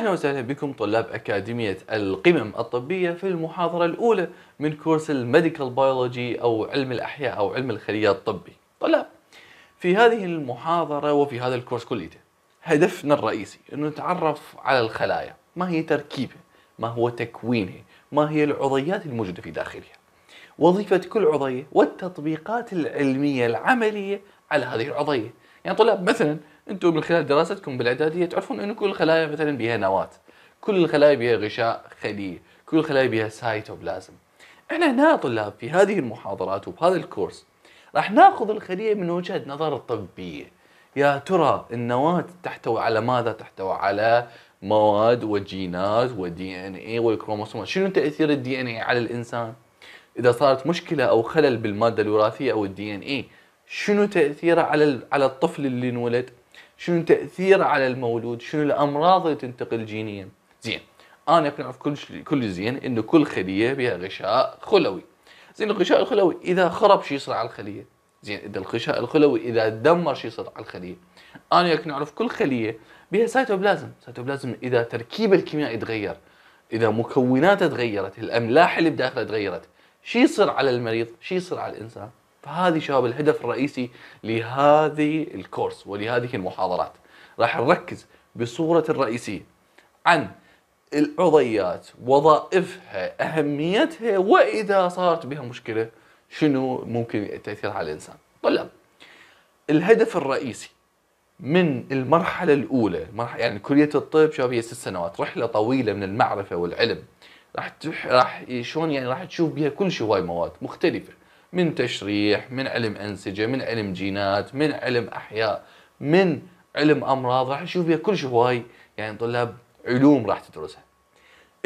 أهلا وسهلا بكم طلاب أكاديمية القمم الطبية في المحاضرة الأولى من كورس الميديكال بيولوجي أو علم الأحياء أو علم الخلية الطبي طلاب في هذه المحاضرة وفي هذا الكورس كليته هدفنا الرئيسي أنه نتعرف على الخلايا ما هي تركيبها ما هو تكوينها ما هي العضيات الموجودة في داخلها وظيفة كل عضية والتطبيقات العلمية العملية على هذه العضية يعني طلاب مثلا انتم من خلال دراستكم بالاعداديه تعرفون انه كل الخلايا مثلا بها نواه كل الخلايا بها غشاء خليه كل الخلايا بها سايتوبلازم احنا هنا طلاب في هذه المحاضرات وبهذا الكورس راح ناخذ الخليه من وجهه نظر طبيه يا ترى النواه تحتوي على ماذا تحتوي على مواد وجينات ودي ان اي والكروموسومات شنو تاثير الدي ان اي على الانسان اذا صارت مشكله او خلل بالماده الوراثيه او الدي ان اي شنو تاثيره على على الطفل اللي انولد شنو تأثير على المولود شنو الامراض اللي تنتقل جينيا زين انا بنعرف كل كل زين انه كل خليه بها غشاء خلوي زين الغشاء الخلوي اذا خرب شو يصير على الخليه زين اذا الغشاء الخلوي اذا تدمر شو يصير على الخليه انا أقنع نعرف كل خليه بها سيتوبلازم سيتوبلازم اذا تركيب الكيميائي تغير اذا مكوناته تغيرت الاملاح اللي بداخلها تغيرت شو يصير على المريض شو يصير على الانسان فهذه شباب الهدف الرئيسي لهذه الكورس ولهذه المحاضرات راح نركز بصورة الرئيسية عن العضيات وظائفها أهميتها وإذا صارت بها مشكلة شنو ممكن تأثير على الإنسان طلاب الهدف الرئيسي من المرحلة الأولى يعني كلية الطب شباب هي ست سنوات رحلة طويلة من المعرفة والعلم راح راح شلون يعني راح تشوف بها كل شيء هواي مواد مختلفة من تشريح من علم أنسجة من علم جينات من علم أحياء من علم أمراض راح نشوف فيها كل شيء هواي يعني طلاب علوم راح تدرسها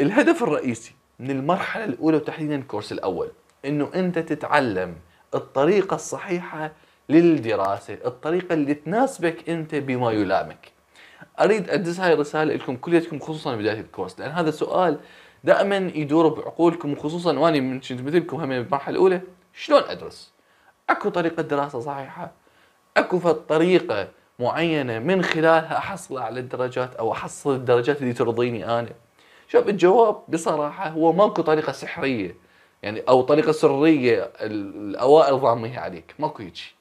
الهدف الرئيسي من المرحلة الأولى وتحديدا الكورس الأول أنه أنت تتعلم الطريقة الصحيحة للدراسة الطريقة اللي تناسبك أنت بما يلامك أريد أدس هاي الرسالة لكم كليتكم خصوصا بداية الكورس لأن هذا سؤال دائما يدور بعقولكم وخصوصا واني كنت مثلكم هم المرحله الاولى شلون ادرس؟ اكو طريقه دراسه صحيحه اكو طريقه معينه من خلالها احصل على الدرجات او احصل الدرجات اللي ترضيني انا شوف الجواب بصراحه هو ماكو طريقه سحريه يعني او طريقه سريه الاوائل ضاميها عليك ماكو هيجي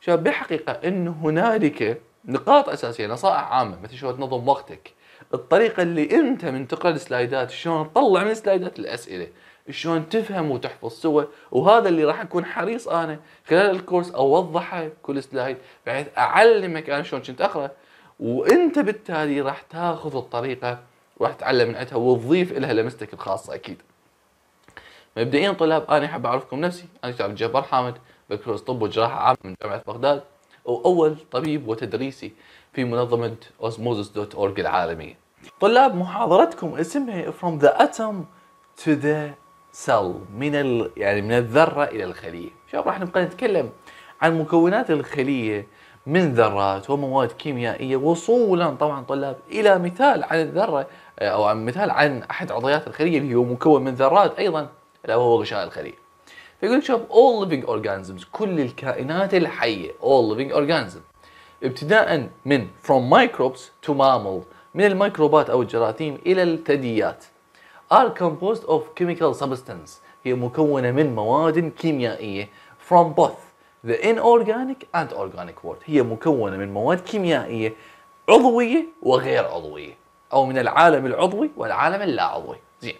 شوف بالحقيقه انه هنالك نقاط اساسيه نصائح عامه مثل شلون تنظم وقتك الطريقه اللي انت من تقرا السلايدات شلون تطلع من السلايدات الاسئله شلون تفهم وتحفظ سوى وهذا اللي راح اكون حريص انا خلال الكورس اوضحه كل سلايد بحيث اعلمك انا شلون كنت اقرا وانت بالتالي راح تاخذ الطريقه وراح تتعلم من عندها وتضيف لها لمستك الخاصه اكيد. مبدئيا طلاب انا احب اعرفكم نفسي، انا دكتور جبار حامد بكالوريوس طب وجراحه عامه من جامعه بغداد واول طبيب وتدريسي في منظمه اوزموزس دوت اورج العالميه. طلاب محاضرتكم اسمها From the Atom to the سل من ال... يعني من الذره الى الخليه شباب راح نبقى نتكلم عن مكونات الخليه من ذرات ومواد كيميائيه وصولا طبعا طلاب الى مثال عن الذره آه، او عن مثال عن احد عضيات الخليه اللي هو مكون من ذرات ايضا الا وهو غشاء الخليه. فيقول لك شباب all living organisms كل الكائنات الحيه all living organisms ابتداء من from microbes to mammal من الميكروبات او الجراثيم الى الثدييات are composed of chemical substance هي مكونة من مواد كيميائية from both the inorganic and organic world هي مكونة من مواد كيميائية عضوية وغير عضوية أو من العالم العضوي والعالم اللا عضوي زين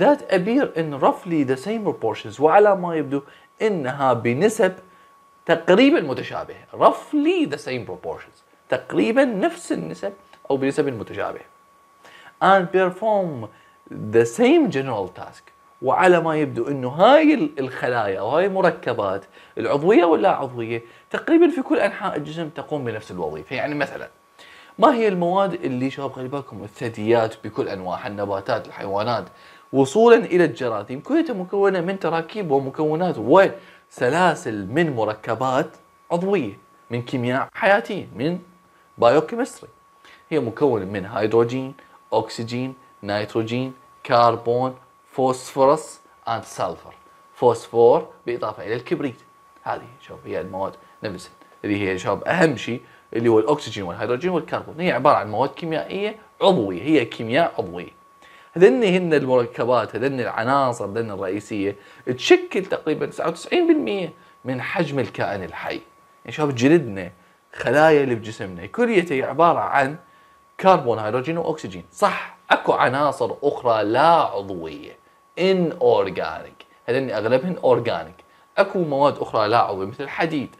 that appear in roughly the same proportions وعلى ما يبدو إنها بنسب تقريبا متشابهة roughly the same proportions تقريبا نفس النسب أو بنسب متشابهة and perform ذا سيم جنرال تاسك وعلى ما يبدو انه هاي الخلايا وهاي المركبات العضويه واللا عضويه تقريبا في كل انحاء الجسم تقوم بنفس الوظيفه، يعني مثلا ما هي المواد اللي شباب خلي بالكم الثدييات بكل انواعها النباتات الحيوانات وصولا الى الجراثيم كلها مكونه من تراكيب ومكونات وسلاسل من مركبات عضويه من كيمياء حياتيه من بايوكيمستري هي مكونه من هيدروجين، اكسجين، نيتروجين، كربون فوسفورس اند سلفر فوسفور بالاضافه الى الكبريت هذه شوف هي المواد نفسها اللي هي شوف اهم شيء اللي هو الاكسجين والهيدروجين والكربون هي عباره عن مواد كيميائيه عضويه هي كيمياء عضويه هذن هن المركبات هذن العناصر هذن الرئيسيه تشكل تقريبا 99% من حجم الكائن الحي يعني شوف جلدنا خلايا اللي بجسمنا كليته عباره عن كربون هيدروجين واكسجين صح اكو عناصر اخرى لا عضويه ان اورجانيك هذن اغلبهن اورجانيك اكو مواد اخرى لا عضويه مثل الحديد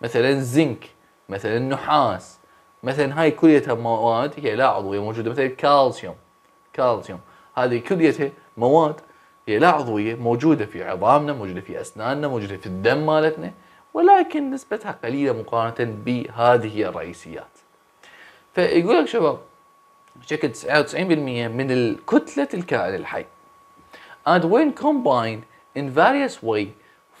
مثلا زنك مثلا النحاس مثلا هاي كليتها مواد هي لا عضويه موجوده مثل الكالسيوم كالسيوم هذه كليتها مواد هي لا عضويه موجوده في عظامنا موجوده في اسناننا موجوده في الدم مالتنا ولكن نسبتها قليله مقارنه بهذه الرئيسيات فيقول لك شباب بشكل 99% من الكتلة الكائن الحي and when combined in various way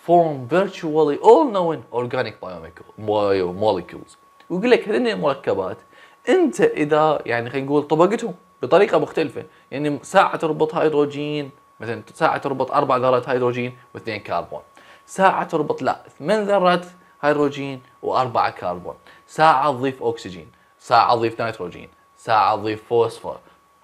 form virtually all known organic biomolecules ويقول لك هذين المركبات انت اذا يعني خلينا نقول طبقتهم بطريقه مختلفه يعني ساعه تربط هيدروجين مثلا ساعه تربط اربع ذرات هيدروجين واثنين كربون ساعه تربط لا ثمان ذرات هيدروجين واربعه كربون ساعه تضيف اكسجين ساعه تضيف نيتروجين ساعه اضيف فوسفور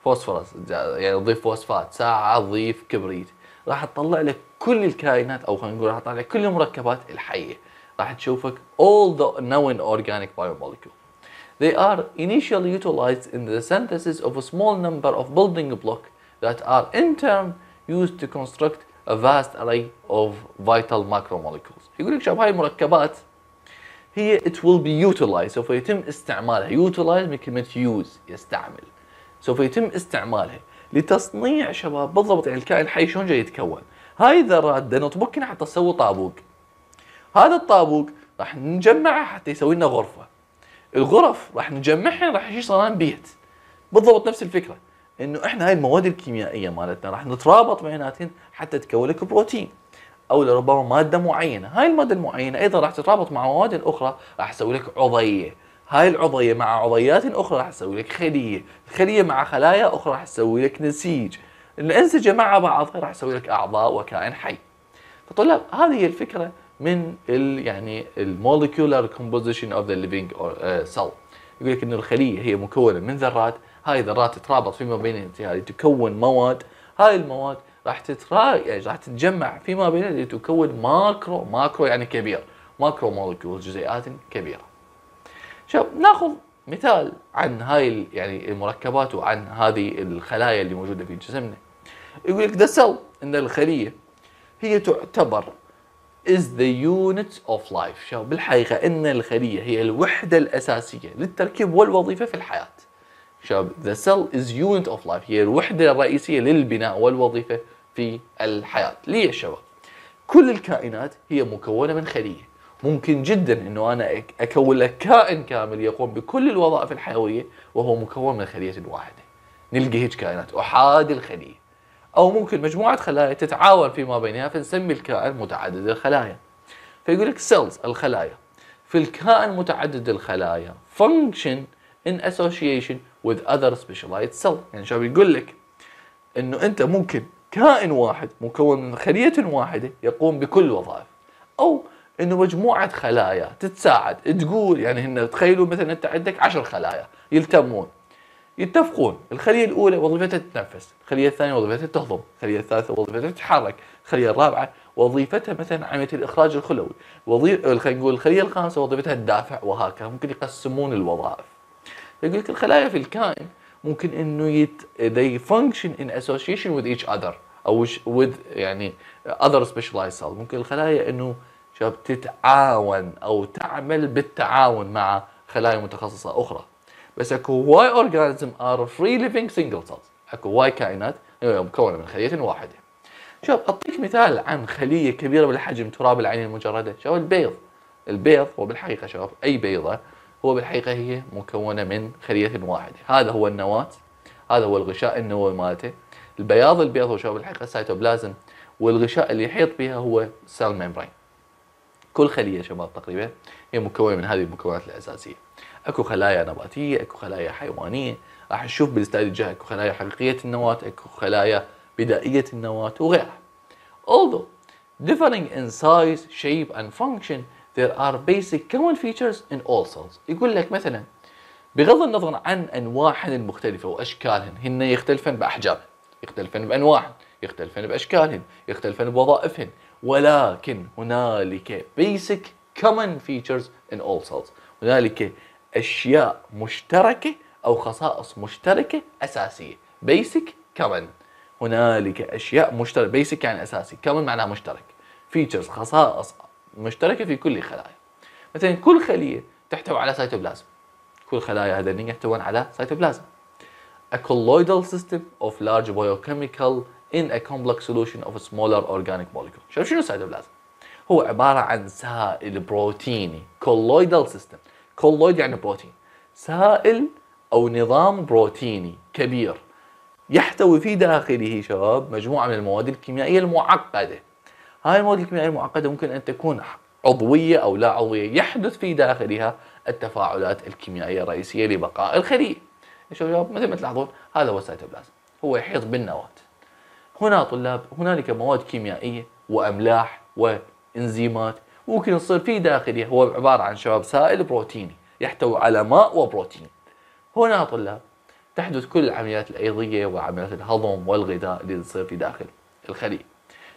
فوسفورس يعني اضيف فوسفات ساعه اضيف كبريت راح تطلع لك كل الكائنات او خلينا نقول راح تطلع لك كل المركبات الحيه راح تشوفك all the known organic biomolecules They are initially utilized in the synthesis of a small number of building blocks that are in turn used to construct a vast array of vital macromolecules. يقول لك شباب هاي المركبات هي it will be utilized سوف يتم استعمالها utilize من كلمة use يستعمل سوف يتم استعمالها لتصنيع شباب بالضبط يعني الكائن الحي شلون جاي يتكون هاي الذرات نطبقها حتى تسوي طابوق هذا الطابوق راح نجمعه حتى يسوي لنا غرفة الغرف راح نجمعها راح يصير لنا بيت بالضبط نفس الفكرة انه احنا هاي المواد الكيميائية مالتنا راح نترابط بيناتهم حتى تكون لك بروتين او لربما ماده معينه هاي الماده المعينه ايضا راح تترابط مع مواد اخرى راح تسوي لك عضيه هاي العضيه مع عضيات اخرى راح تسوي لك خليه الخليه مع خلايا اخرى راح تسوي لك نسيج الانسجه مع بعضها راح تسوي لك اعضاء وكائن حي فطلاب هذه هي الفكره من ال يعني المولكيولار كومبوزيشن اوف ذا ليفينج سيل يقول لك انه الخليه هي مكونه من ذرات هاي الذرات تترابط فيما بينها يعني تكون مواد هاي المواد راح تترا يعني راح تتجمع فيما بينها لتكون ماكرو ماكرو يعني كبير ماكرو مولكيول جزيئات كبيره شوف ناخذ مثال عن هاي يعني المركبات وعن هذه الخلايا اللي موجوده في جسمنا يقول لك ذا ان الخليه هي تعتبر is the unit of life شوف بالحقيقه ان الخليه هي الوحده الاساسيه للتركيب والوظيفه في الحياه شوف the cell is unit of life هي الوحده الرئيسيه للبناء والوظيفه في الحياة ليه يا شباب كل الكائنات هي مكونة من خلية ممكن جدا انه انا اكون لك كائن كامل يقوم بكل الوظائف الحيويه وهو مكون من خليه واحده. نلقي هيك كائنات احاد الخليه. او ممكن مجموعه خلايا تتعاون فيما بينها فنسمي الكائن متعدد الخلايا. فيقول لك سيلز الخلايا. في الكائن متعدد الخلايا function in association with other specialized cells يعني شو بيقول لك؟ انه انت ممكن كائن واحد مكون من خلية واحدة يقوم بكل الوظائف أو انه مجموعه خلايا تتساعد تقول يعني هن تخيلوا مثلا انت عندك عشر خلايا يلتمون يتفقون الخليه الاولى وظيفتها تتنفس، الخليه الثانيه وظيفتها تهضم، الخليه الثالثه وظيفتها تتحرك، الخليه الرابعه وظيفتها مثلا عمليه الاخراج الخلوي، وظيفه آه، خلينا نقول الخليه الخامسه وظيفتها الدافع وهكذا ممكن يقسمون الوظائف. يقول لك الخلايا في الكائن ممكن انه يت they function in association with each other او with يعني other specialized cells ممكن الخلايا انه شباب تتعاون او تعمل بالتعاون مع خلايا متخصصه اخرى بس اكو واي اورجانيزم ار فري ليفينج سنجل سيلز اكو واي كائنات مكونه من خليه واحده شوف اعطيك مثال عن خليه كبيره بالحجم تراب العين المجرده شوف البيض البيض هو بالحقيقه شوف اي بيضه هو بالحقيقة هي مكونة من خلية واحدة هذا هو النواة هذا هو الغشاء النووي مالته البياض البيض هو شو بالحقيقة سيتوبلازم والغشاء اللي يحيط بها هو سيل ميمبرين كل خلية شباب تقريبا هي مكونة من هذه المكونات الأساسية اكو خلايا نباتية اكو خلايا حيوانية راح نشوف بالاستاذ الجاي اكو خلايا حقيقية النواة اكو خلايا بدائية النواة وغيرها although differing in size, shape and function there are basic common features in all cells يقول لك مثلا بغض النظر عن انواعهن المختلفه واشكالهن هن يختلفن باحجامهن يختلفن بانواعهن يختلفن باشكالهن يختلفن بوظائفهن ولكن هنالك basic common features in all cells هنالك اشياء مشتركه او خصائص مشتركه اساسيه basic common هنالك اشياء مشتركه basic يعني اساسي common معناه مشترك features خصائص مشتركه في كل الخلايا مثلا كل خليه تحتوي على سيتوبلازم كل خلايا هذين يحتوون على سيتوبلازم a colloidal system of large biochemical in a complex solution of a smaller organic molecule شوف شنو سيتوبلازم هو عباره عن سائل بروتيني colloidal system colloid يعني بروتين سائل او نظام بروتيني كبير يحتوي في داخله شباب مجموعه من المواد الكيميائيه المعقده هاي المواد الكيميائية المعقدة ممكن أن تكون عضوية أو لا عضوية يحدث في داخلها التفاعلات الكيميائية الرئيسية لبقاء الخلية شباب مثل ما تلاحظون هذا هو السيتوبلازم هو يحيط بالنواة هنا طلاب هنالك مواد كيميائية وأملاح وإنزيمات ممكن تصير في داخله هو عبارة عن شباب سائل بروتيني يحتوي على ماء وبروتين هنا طلاب تحدث كل العمليات الأيضية وعمليات الهضم والغذاء اللي تصير في داخل الخلية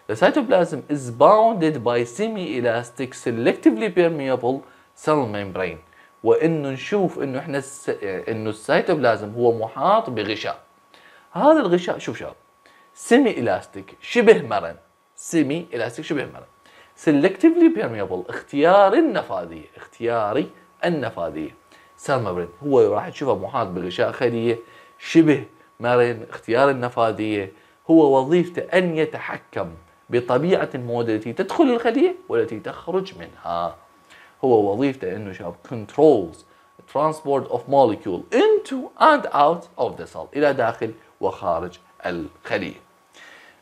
The cytoplasm is bounded by semi-elastic selectively permeable cell membrane وانه نشوف انه احنا الس... انه السيتوبلازم هو محاط بغشاء هذا الغشاء شوف شباب سيمي الاستيك شبه مرن سيمي الاستيك شبه مرن سيلكتيفلي بيرميبل اختياري النفاذيه اختياري النفاذيه سيل ممبرين هو راح تشوفه محاط بغشاء خليه شبه مرن اختيار النفاذيه هو وظيفته ان يتحكم بطبيعة المواد التي تدخل الخلية والتي تخرج منها هو وظيفته انه شاب controls transport of molecule into and out of the cell الى داخل وخارج الخلية.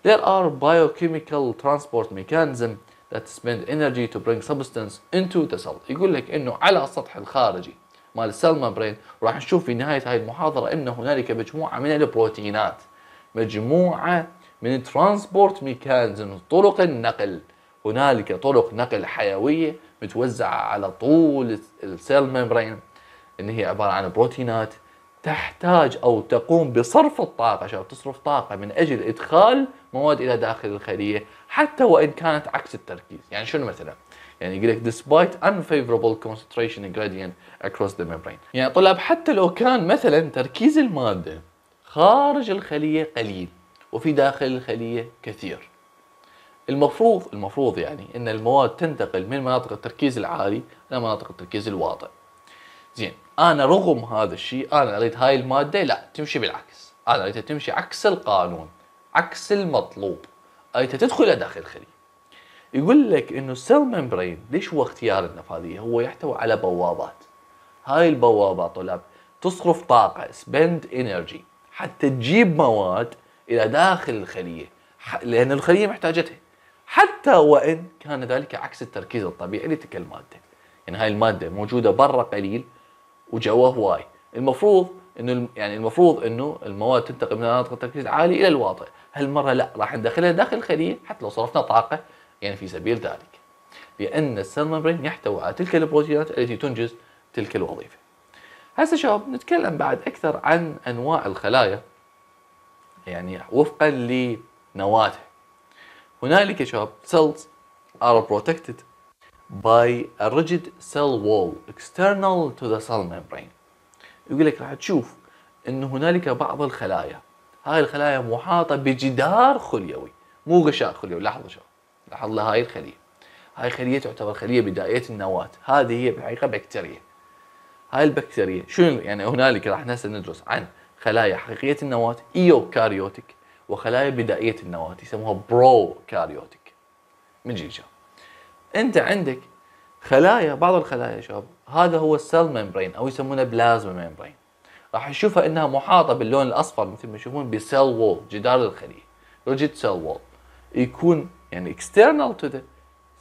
There are biochemical transport mechanism that spend energy to bring substance into the cell. يقول لك انه على السطح الخارجي مال السيل مبرين راح نشوف في نهاية هاي المحاضرة ان هنالك مجموعة من البروتينات مجموعة من ترانسبورت ميكانيزم طرق النقل هنالك طرق نقل حيويه متوزعه على طول السيل ميمبرين ان هي عباره عن بروتينات تحتاج او تقوم بصرف الطاقه عشان تصرف طاقه من اجل ادخال مواد الى داخل الخليه حتى وان كانت عكس التركيز يعني شنو مثلا يعني يقول لك despite unfavorable concentration gradient across the membrane يعني طلاب حتى لو كان مثلا تركيز الماده خارج الخليه قليل وفي داخل الخلية كثير المفروض المفروض يعني ان المواد تنتقل من مناطق التركيز العالي الى مناطق التركيز الواطئ زين انا رغم هذا الشيء انا اريد هاي الماده لا تمشي بالعكس انا اريدها تمشي عكس القانون عكس المطلوب اريدها تدخل داخل الخليه يقول لك انه السيل ممبرين ليش هو اختيار النفاذيه هو يحتوي على بوابات هاي البوابات طلاب تصرف طاقه سبند انرجي حتى تجيب مواد إلى داخل الخلية لأن الخلية محتاجتها حتى وإن كان ذلك عكس التركيز الطبيعي لتلك المادة يعني هاي المادة موجودة برا قليل وجوا هواي المفروض انه يعني المفروض انه المواد تنتقل من مناطق التركيز العالي الى الواطئ، هالمره لا راح ندخلها داخل الخليه حتى لو صرفنا طاقه يعني في سبيل ذلك. لان السيل يحتوي على تلك البروتينات التي تنجز تلك الوظيفه. هسه شباب نتكلم بعد اكثر عن انواع الخلايا يعني وفقا لنواته هنالك شباب cells are protected by a rigid cell wall external to the cell membrane يقول لك راح تشوف انه هنالك بعض الخلايا هاي الخلايا محاطه بجدار خليوي مو غشاء خليوي لاحظوا شباب لاحظ هاي الخليه هاي خليه تعتبر خليه بدايه النواه هذه هي بالحقيقه بكتيريا هاي البكتيريا شنو يعني هنالك راح ندرس عن خلايا حقيقيه النواه ايوكاريوتيك وخلايا بدائيه النواه يسموها برو كاريوتيك من جيجا انت عندك خلايا بعض الخلايا يا شباب هذا هو السيل ميمبرين او يسمونه بلازما ميمبرين راح نشوفها انها محاطه باللون الاصفر مثل ما تشوفون بسيل وول جدار الخليه ريجيد سيل وول يكون يعني external to the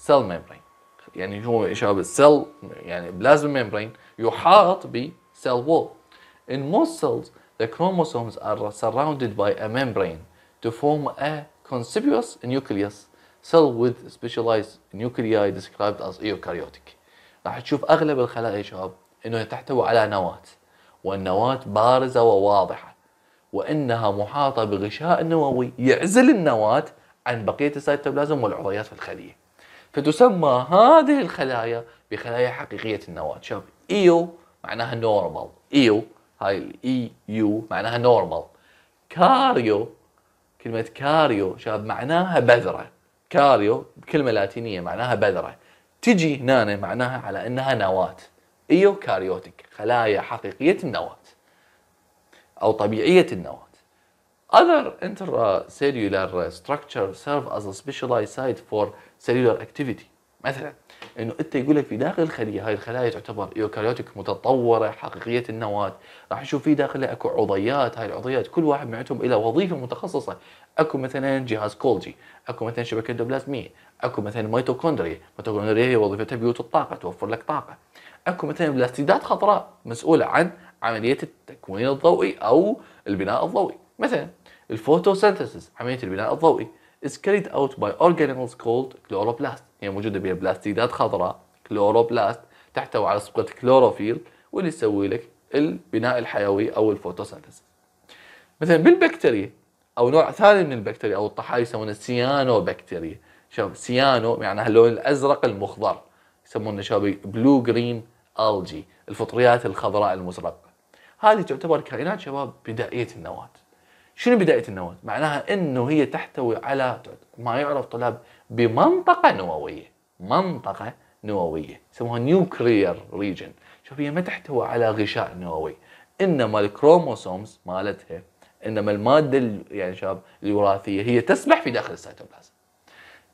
cell membrane يعني هو شباب السيل يعني بلازما ميمبرين يحاط ب cell wall in most cells the chromosomes are surrounded by a membrane to form a conspicuous nucleus cell with specialized nuclei described as eukaryotic راح تشوف اغلب الخلايا يا شباب انه تحتوي على نواه والنواه بارزه وواضحه وانها محاطه بغشاء نووي يعزل النواه عن بقيه السيتوبلازم والعضيات في الخليه فتسمى هذه الخلايا بخلايا حقيقيه النواه شوف ايو معناها نورمال ايو هاي الاي يو e معناها نورمال كاريو كلمة كاريو شباب معناها بذرة كاريو كلمة لاتينية معناها بذرة تجي هنا معناها على انها نواة ايو e كاريوتك خلايا حقيقية النواة او طبيعية النواة Other intracellular structures serve as a specialized site for cellular activity مثلا انه انت يقول لك في داخل الخليه هاي الخلايا تعتبر ايوكاريوتك متطوره حقيقيه النواه راح نشوف في داخلها اكو عضيات هاي العضيات كل واحد من عندهم الى وظيفه متخصصه اكو مثلا جهاز كولجي اكو مثلا شبكه اندوبلازميه اكو مثلا ميتوكوندريا الميتوكوندريا هي وظيفتها بيوت الطاقه توفر لك طاقه اكو مثلا بلاستيدات خضراء مسؤوله عن عمليه التكوين الضوئي او البناء الضوئي مثلا الفوتوسينثيسيس عمليه البناء الضوئي is carried out by organelles called chloroplasts هي موجوده بها بلاستيدات خضراء كلوروبلاست تحتوي على صبغه كلوروفيل واللي يسوي لك البناء الحيوي او الفوتوسنتز مثلا بالبكتيريا او نوع ثاني من البكتيريا او الطحالب يسمونه سيانو بكتيريا شوف سيانو معناها اللون الازرق المخضر يسمونه شباب بلو جرين الجي الفطريات الخضراء المزرقه هذه تعتبر كائنات شباب بدائيه النواه شنو بدايه النواه؟ معناها انه هي تحتوي على ما يعرف طلاب بمنطقه نوويه منطقه نوويه يسموها نيوكلير ريجن شوف هي ما تحتوي على غشاء نووي انما الكروموسومز مالتها انما الماده يعني شباب الوراثيه هي تسبح في داخل السيتوبلازم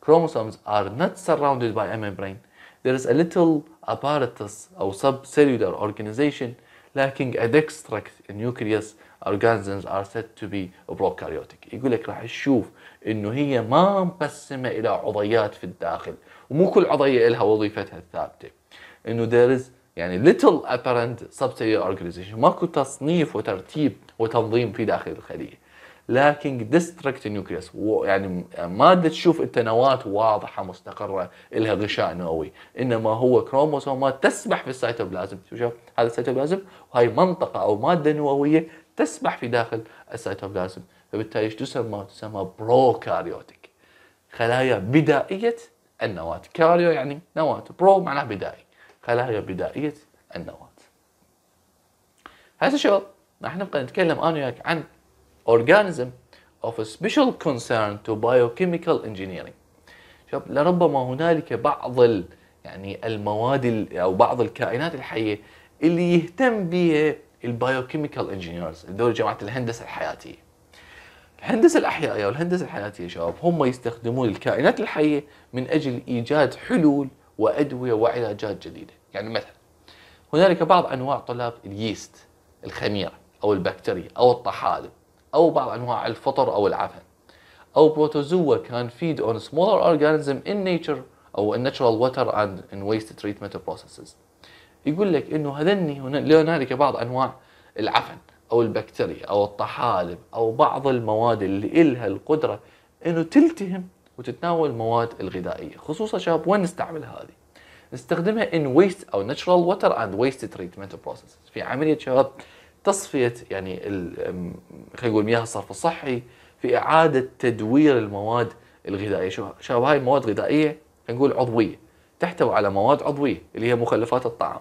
كروموسومز ار نوت surrounded by a membrane there is a little apparatus أو subcellular organization lacking a dextrate nucleus organisms are said to be prokaryotic يقول لك راح تشوف انه هي ما مقسمه الى عضيات في الداخل ومو كل عضيه لها وظيفتها الثابته انه there is يعني ليتل apparent subcellular اورجانيزيشن ماكو تصنيف وترتيب وتنظيم في داخل الخليه لكن ديستركت نيوكليس يعني ما تشوف انت نواه واضحه مستقره لها غشاء نووي انما هو كروموسومات تسبح في السيتوبلازم شوف هذا السيتوبلازم وهي منطقه او ماده نوويه تسبح في داخل السيتوبلازم فبالتالي ايش تسمى؟ تسمى بروكاريوتيك خلايا بدائيه النواه كاريو يعني نواه برو معناه بدائي خلايا بدائيه النواه هسه شوف راح نبقى نتكلم انا وياك عن اورجانيزم of a special concern to biochemical engineering شوف لربما هنالك بعض ال يعني المواد او بعض الكائنات الحيه اللي يهتم بها البايوكيميكال انجينيرز دول جماعه الهندسه الحياتيه الهندسه الاحيائيه والهندسه الحياتيه يا شباب هم يستخدمون الكائنات الحيه من اجل ايجاد حلول وادويه وعلاجات جديده، يعني مثلا هنالك بعض انواع طلاب اليست الخميره او البكتيريا او الطحالب او بعض انواع الفطر او العفن او بروتوزوا كان فيد اون سمولر اورجانيزم ان نيتشر او ان ناتشرال ووتر اند ان ويست تريتمنت بروسيسز يقول لك انه هذني هنالك بعض انواع العفن او البكتيريا او الطحالب او بعض المواد اللي إلها القدره انه تلتهم وتتناول المواد الغذائيه خصوصا شباب وين نستعمل هذه نستخدمها ان ويست او ناتشرال ووتر اند ويست تريتمنت بروسيس في عمليه شباب تصفيه يعني خلينا نقول مياه الصرف الصحي في اعاده تدوير المواد الغذائيه شباب هاي مواد غذائيه نقول عضويه تحتوي على مواد عضويه اللي هي مخلفات الطعام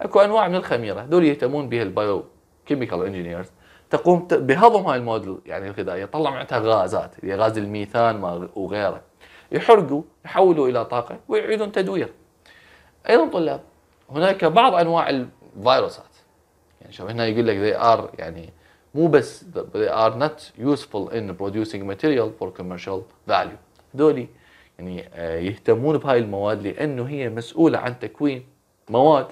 اكو انواع من الخميره دول يهتمون بها البايو كيميكال انجينيرز تقوم بهضم هاي المواد يعني الغذائيه تطلع معناتها غازات اللي غاز الميثان وغيره يحرقوا يحولوا الى طاقه ويعيدون تدوير ايضا طلاب هناك بعض انواع الفيروسات يعني شوف هنا يقول لك they are يعني مو بس they are not useful in producing material for commercial value دولي يعني آه، يهتمون بهاي المواد لانه هي مسؤوله عن تكوين مواد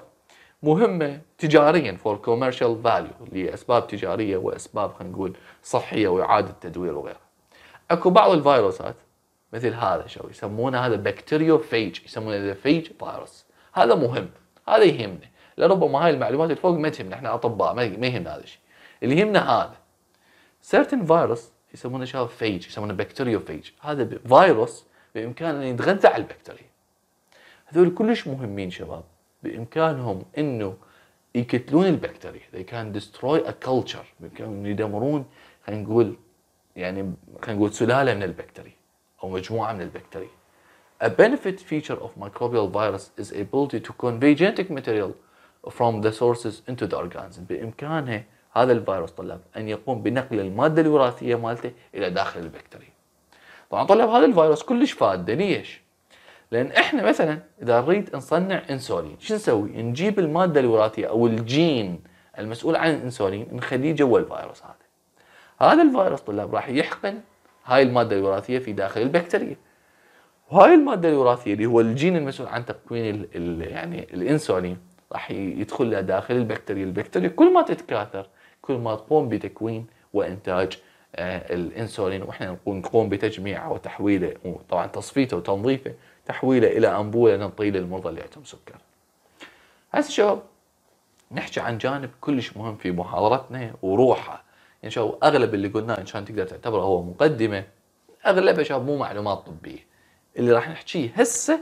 مهمه تجاريا فور كوميرشال فاليو لاسباب تجاريه واسباب خلينا نقول صحيه واعاده تدوير وغيرها. اكو بعض الفيروسات مثل هذا شو يسمونه هذا بكتيريو فيج يسمونه ذا فيج فيروس هذا مهم هذا يهمنا لربما هاي المعلومات اللي فوق ما تهمنا احنا اطباء ما يهمنا هذا الشيء اللي يهمنا هذا سيرتن فيروس يسمونه شو فيج يسمونه بكتيريو فيج هذا فيروس بامكانه ان يتغذى على البكتيريا هذول كلش مهمين شباب بامكانهم انه يقتلون البكتيريا they can destroy a culture بامكانهم يدمرون خلينا نقول يعني خلينا نقول سلاله من البكتيريا او مجموعه من البكتيريا A benefit feature of microbial virus is ability to convey genetic material from the sources into the organism بامكانه هذا الفيروس طلاب ان يقوم بنقل الماده الوراثيه مالته الى داخل البكتيريا طبعا طلاب هذا الفيروس كلش فاده ليش؟ لان احنا مثلا اذا نريد نصنع انسولين شو نسوي؟ نجيب الماده الوراثيه او الجين المسؤول عن الانسولين نخليه جوا الفيروس هذا. هذا الفيروس طلاب راح يحقن هاي الماده الوراثيه في داخل البكتيريا. وهاي الماده الوراثيه اللي هو الجين المسؤول عن تكوين يعني الانسولين راح يدخل لها داخل البكتيريا، البكتيريا كل ما تتكاثر كل ما تقوم بتكوين وانتاج آه، الانسولين واحنا نقوم بتجميعه وتحويله وطبعا تصفيته وتنظيفه تحويله الى انبوله نطيل للمرضى اللي عندهم سكر. هسه شباب نحكي عن جانب كلش مهم في محاضرتنا وروحه ان يعني شباب اغلب اللي قلناه ان كان تقدر تعتبره هو مقدمه اغلبها شباب مو معلومات طبيه اللي راح نحكيه هسه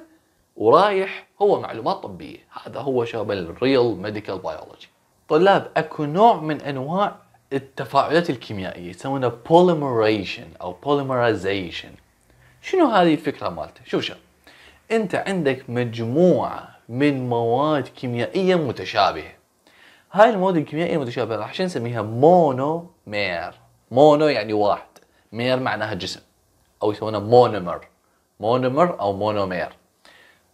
ورايح هو معلومات طبيه هذا هو شباب الريل ميديكال بايولوجي طلاب اكو نوع من انواع التفاعلات الكيميائيه يسمونها بوليمريشن او بوليمرايزيشن شنو هذه الفكره مالته شوف شباب انت عندك مجموعة من مواد كيميائية متشابهة هاي المواد الكيميائية المتشابهة راح شو نسميها مونومير مونو يعني واحد مير معناها جسم او يسمونها مونومر مونومر او مونومير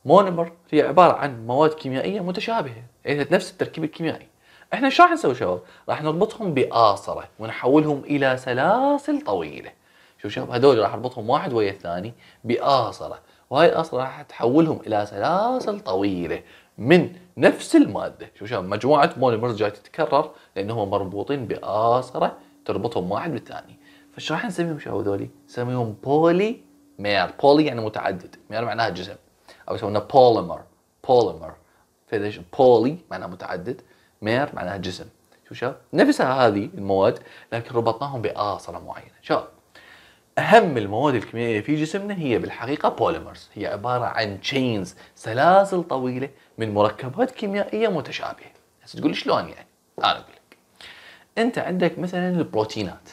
مونومر هي عبارة عن مواد كيميائية متشابهة يعني نفس التركيب الكيميائي احنا شو راح نسوي شباب؟ راح نربطهم بآصرة ونحولهم إلى سلاسل طويلة شوف شباب هذول راح اربطهم واحد ويا الثاني بآصرة وهاي اصلا راح تحولهم الى سلاسل طويله من نفس الماده شوف شوف مجموعه مونيمرز جاي تتكرر لانهم مربوطين باسره تربطهم واحد بالثاني فايش راح نسميهم شو هذول نسميهم بولي مير بولي يعني متعدد مير معناها جسم او يسمونه بوليمر بوليمر فليش بولي معناها متعدد مير معناها جسم شو شو نفسها هذه المواد لكن ربطناهم باسره معينه شوف اهم المواد الكيميائيه في جسمنا هي بالحقيقه بوليمرز هي عباره عن تشينز سلاسل طويله من مركبات كيميائيه متشابهه هسه تقول شلون يعني انا اقول لك انت عندك مثلا البروتينات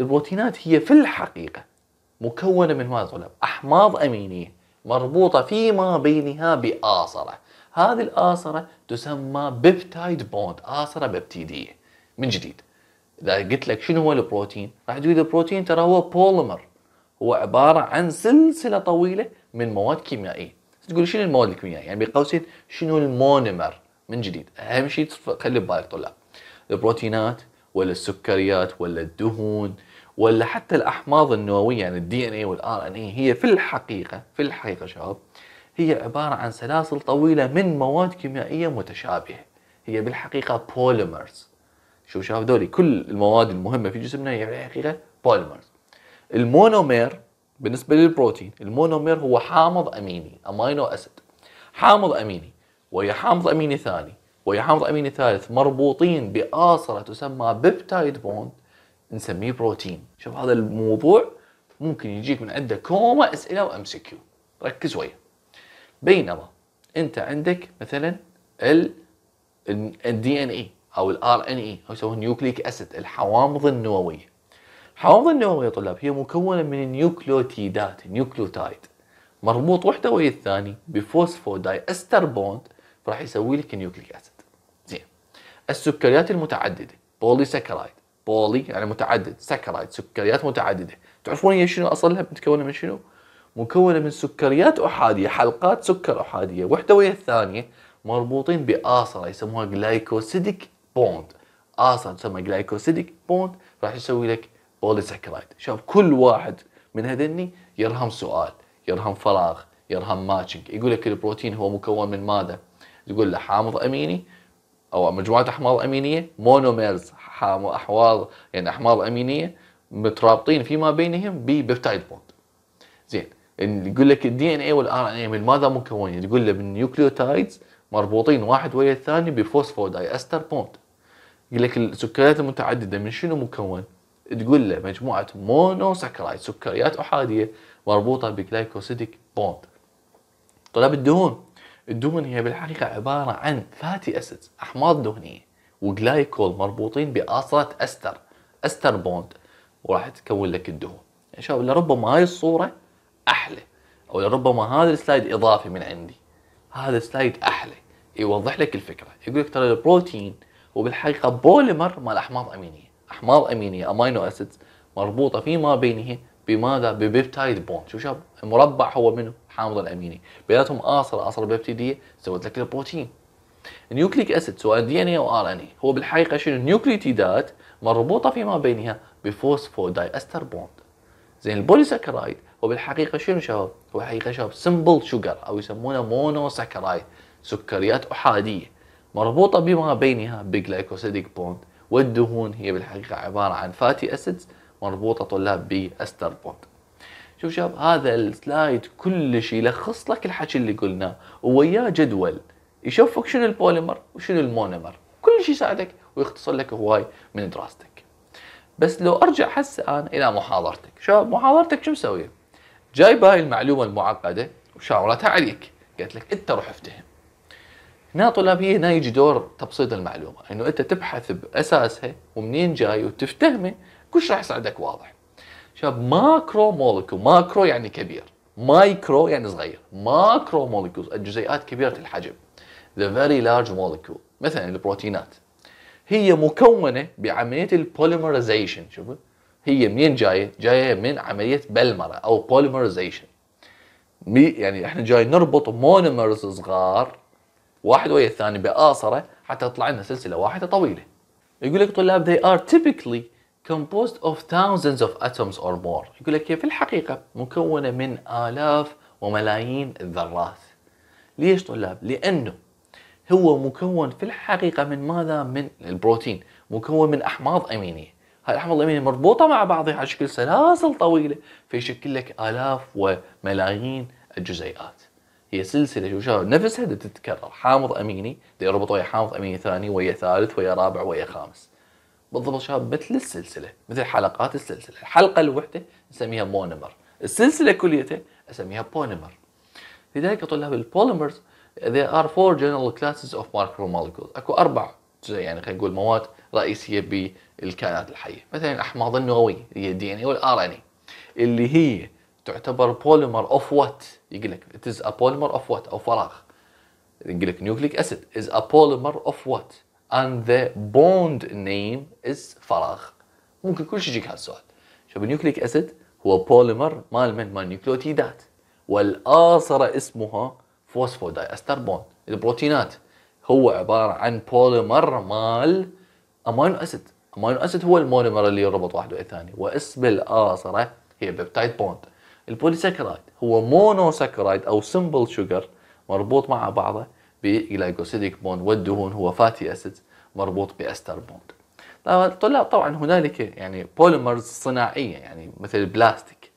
البروتينات هي في الحقيقه مكونه من ماذا طلب احماض امينيه مربوطه فيما بينها باصره هذه الاصره تسمى بيبتايد بوند اصره ببتيديه من جديد اذا قلت لك شنو هو البروتين راح تقول البروتين ترى هو بوليمر هو عباره عن سلسله طويله من مواد كيميائيه تقول شنو المواد الكيميائيه يعني بقوسين شنو المونيمر من جديد اهم شيء خلي ببالك طلاب البروتينات ولا السكريات ولا الدهون ولا حتى الاحماض النوويه يعني الدي ان اي والار ان اي هي في الحقيقه في الحقيقه شباب هي عباره عن سلاسل طويله من مواد كيميائيه متشابهه هي بالحقيقه بوليمرز شو شاف دولي كل المواد المهمه في جسمنا هي بالحقيقه بوليمرز المونومير بالنسبه للبروتين المونومير هو حامض اميني امينو اسيد حامض اميني ويا حامض اميني ثاني ويا حامض اميني ثالث مربوطين باصره تسمى بيبتايد بوند نسميه بروتين شوف هذا الموضوع ممكن يجيك من عنده كوما اسئله وام سي كيو ركز وياه بينما انت عندك مثلا ال الدي ان اي او الار ان اي او يسموها نيوكليك اسيد الحوامض النوويه. الحوامض النوويه يا طلاب هي مكونه من النيوكلوتيدات نيوكليوتايد مربوط وحده ويا الثاني داي استر بوند راح يسوي لك نيوكليك اسيد. زين. السكريات المتعدده بولي سكرايد بولي يعني متعدد سكرايد سكريات متعدده تعرفون هي شنو اصلها متكونه من شنو؟ مكونه من سكريات احاديه حلقات سكر احاديه وحده ويا الثانيه مربوطين باصره يسموها جلايكوسيديك بوند اصلا تسمى جلايكوسيديك بوند راح يسوي لك بوليسكرايد شوف كل واحد من هذني يرهم سؤال يرهم فراغ يرهم ماتشنج يقول لك البروتين هو مكون من ماذا يقول له حامض اميني او مجموعه احماض امينيه مونوميرز احواض يعني احماض امينيه مترابطين فيما بينهم ببيبتايد بوند زين يقول لك الدي ان اي والار ان اي من ماذا مكونين؟ تقول له من نيوكليوتايدز مربوطين واحد ويا الثاني بفوسفوداي استر بوند يقول لك السكريات المتعدده من شنو مكون؟ تقول له مجموعه ساكرايد سكريات احاديه مربوطه بجلايكوسيديك بوند. طلاب الدهون الدهون هي بالحقيقه عباره عن فاتي اسيدز احماض دهنيه وجلايكول مربوطين باصله استر استر بوند وراح تكون لك الدهون. يا شباب لربما هاي الصوره احلى او لربما هذا السلايد اضافي من عندي. هذا السلايد احلى يوضح لك الفكره، يقول لك ترى البروتين وبالحقيقه بوليمر مال احماض امينيه احماض امينيه امينو اسيدز مربوطه فيما بينه بماذا ببيبتايد بوند شو شاب مربع هو منه حامض الاميني بيناتهم اصل اصل بيبتيديه سوت لك البروتين نيوكليك اسيد سواء دي ان اي او ار ان اي هو بالحقيقه شنو نيوكليتيدات مربوطه فيما بينها بفوسفوداي استر بوند زين البوليساكرايد هو بالحقيقه شنو شباب؟ هو حقيقه شباب سمبل شوجر او يسمونه ساكرايد سكريات احاديه مربوطه بما بينها بجلايكوسيديك بوند والدهون هي بالحقيقه عباره عن فاتي اسيدز مربوطه طلاب باستر بوند شوف شباب هذا السلايد كلش يلخص لك الحكي اللي قلناه وياه جدول يشوفك شنو البوليمر وشنو المونيمر كل شيء يساعدك ويختصر لك هواي من دراستك بس لو ارجع هسه انا الى محاضرتك شباب محاضرتك شو مسويه جايبه هاي المعلومه المعقده وشاورتها عليك قالت لك انت روح افتهم هنا طلابيه هنا يجي دور تبسيط المعلومه انه انت تبحث باساسها ومنين جاي وتفتهمه كل راح يساعدك واضح شباب ماكرو مولكو ماكرو يعني كبير مايكرو يعني صغير ماكرو مولكيولز الجزيئات كبيره الحجم ذا فيري لارج molecule مثلا البروتينات هي مكونه بعمليه البوليمرايزيشن شوفوا هي منين جايه؟ جايه من عمليه بلمره او بوليمرايزيشن يعني احنا جاي نربط مونيمرز صغار واحد ويا الثاني بآصره حتى تطلع لنا سلسلة واحدة طويلة يقول لك طلاب they are typically composed of thousands of atoms or more يقول لك هي في الحقيقة مكونة من آلاف وملايين الذرات ليش طلاب؟ لأنه هو مكون في الحقيقة من ماذا؟ من البروتين مكون من أحماض أمينية هاي الأحماض الأمينية مربوطة مع بعضها على شكل سلاسل طويلة فيشكل لك آلاف وملايين الجزيئات هي سلسله يشاهد نفسها تتكرر حامض اميني يربط ويا حامض اميني ثاني ويا ثالث ويا رابع ويا خامس بالضبط شباب مثل السلسله مثل حلقات السلسله الحلقه الوحده نسميها مونمر السلسله كليتها اسميها بوليمر لذلك طلاب البوليمرز there are four general classes of macromolecules اكو اربع يعني خلينا نقول مواد رئيسيه بالكائنات الحيه مثلا الاحماض النوويه هي الدي ان اي والار ان اي اللي هي تعتبر بوليمر اوف وات يقول لك اتز ا بوليمر اوف وات او فراغ يقول لك نيوكليك اسيد از ا بوليمر اوف وات اند ذا بوند نيم از فراغ ممكن كل شيء يجيك هالسؤال شوف النيوكليك اسيد هو بوليمر مال من مال نيوكليوتيدات والآصرة اسمها فوسفوداي استر بوند البروتينات هو عبارة عن بوليمر مال امينو اسيد امينو اسيد هو المونومر اللي يربط واحد الثاني واسم الآصرة هي بيبتايد بوند البوليسكرايد هو مونوسكرايد او سمبل شوجر مربوط مع بعضه بجلايكوسيديك بوند والدهون هو فاتي اسيد مربوط باستر بوند طلاب طبعا هنالك يعني بوليمرز صناعيه يعني مثل البلاستيك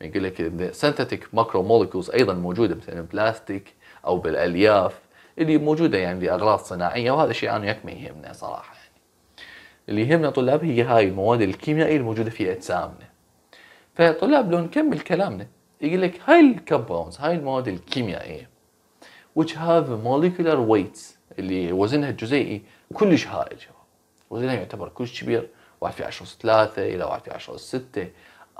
يقول لك سنتيك ماكرو مولكولز ايضا موجوده مثل البلاستيك او بالالياف اللي موجوده يعني لاغراض صناعيه وهذا شيء انا يكمي يهمنا صراحه يعني. اللي يهمنا طلاب هي هاي المواد الكيميائيه الموجوده في اجسامنا فطلاب لو نكمل كلامنا يقول لك هاي الكومباوندز هاي المواد الكيميائيه which have molecular weights اللي وزنها الجزيئي كلش هائل وزنها يعتبر كلش كبير 1 في 10 3 الى 1 في 10 6